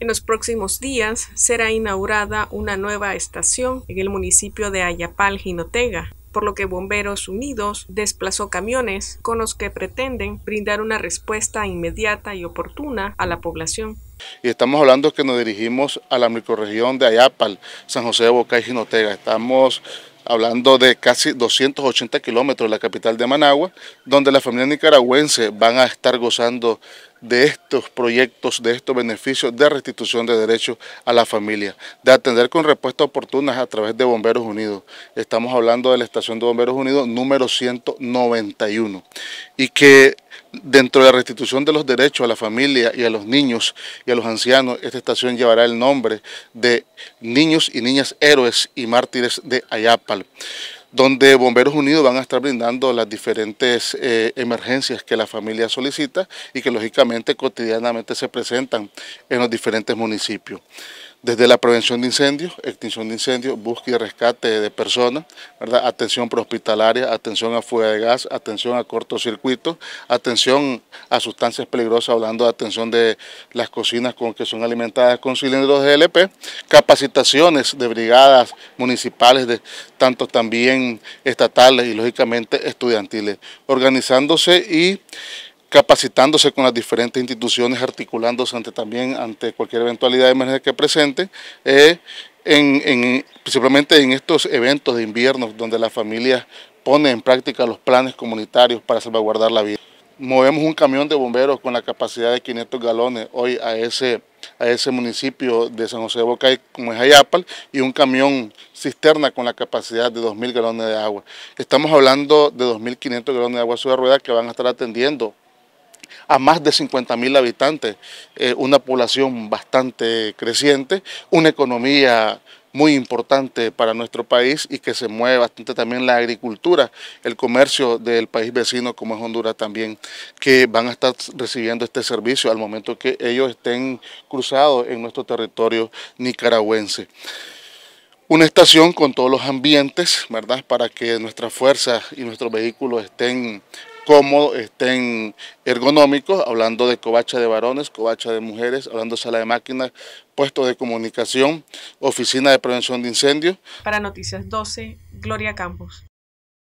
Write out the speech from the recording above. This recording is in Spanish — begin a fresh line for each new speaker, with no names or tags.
En los próximos días será inaugurada una nueva estación en el municipio de Ayapal, Jinotega, por lo que Bomberos Unidos desplazó camiones con los que pretenden brindar una respuesta inmediata y oportuna a la población. Y estamos hablando que nos dirigimos a la microrregión de Ayapal, San José de Boca y Jinotega. Estamos hablando de casi 280 kilómetros de la capital de Managua, donde las familias nicaragüenses van a estar gozando de estos proyectos, de estos beneficios de restitución de derechos a la familia, de atender con respuestas oportunas a través de Bomberos Unidos. Estamos hablando de la estación de Bomberos Unidos número 191 y que Dentro de la restitución de los derechos a la familia y a los niños y a los ancianos, esta estación llevará el nombre de Niños y Niñas Héroes y Mártires de Ayapal donde Bomberos Unidos van a estar brindando las diferentes eh, emergencias que la familia solicita y que lógicamente cotidianamente se presentan en los diferentes municipios desde la prevención de incendios, extinción de incendios, búsqueda y rescate de personas, atención prehospitalaria, atención a fuga de gas, atención a cortocircuitos, atención a sustancias peligrosas, hablando de atención de las cocinas con que son alimentadas con cilindros de LP, capacitaciones de brigadas municipales, de tanto también estatales y lógicamente estudiantiles, organizándose y capacitándose con las diferentes instituciones, articulándose ante, también ante cualquier eventualidad de emergencia que presente, eh, en, principalmente en estos eventos de invierno donde las familias ponen en práctica los planes comunitarios para salvaguardar la vida. Movemos un camión de bomberos con la capacidad de 500 galones hoy a ese, a ese municipio de San José de Bocay, como es Ayapal, y un camión cisterna con la capacidad de 2.000 galones de agua. Estamos hablando de 2.500 galones de agua su rueda que van a estar atendiendo a más de 50.000 habitantes, eh, una población bastante creciente, una economía muy importante para nuestro país y que se mueve bastante también la agricultura, el comercio del país vecino como es Honduras también, que van a estar recibiendo este servicio al momento que ellos estén cruzados en nuestro territorio nicaragüense una estación con todos los ambientes, ¿verdad? Para que nuestras fuerzas y nuestros vehículos estén cómodo estén ergonómicos, hablando de covacha de varones, covacha de mujeres, hablando de sala de máquinas, puesto de comunicación, oficina de prevención de incendios. Para Noticias 12, Gloria Campos.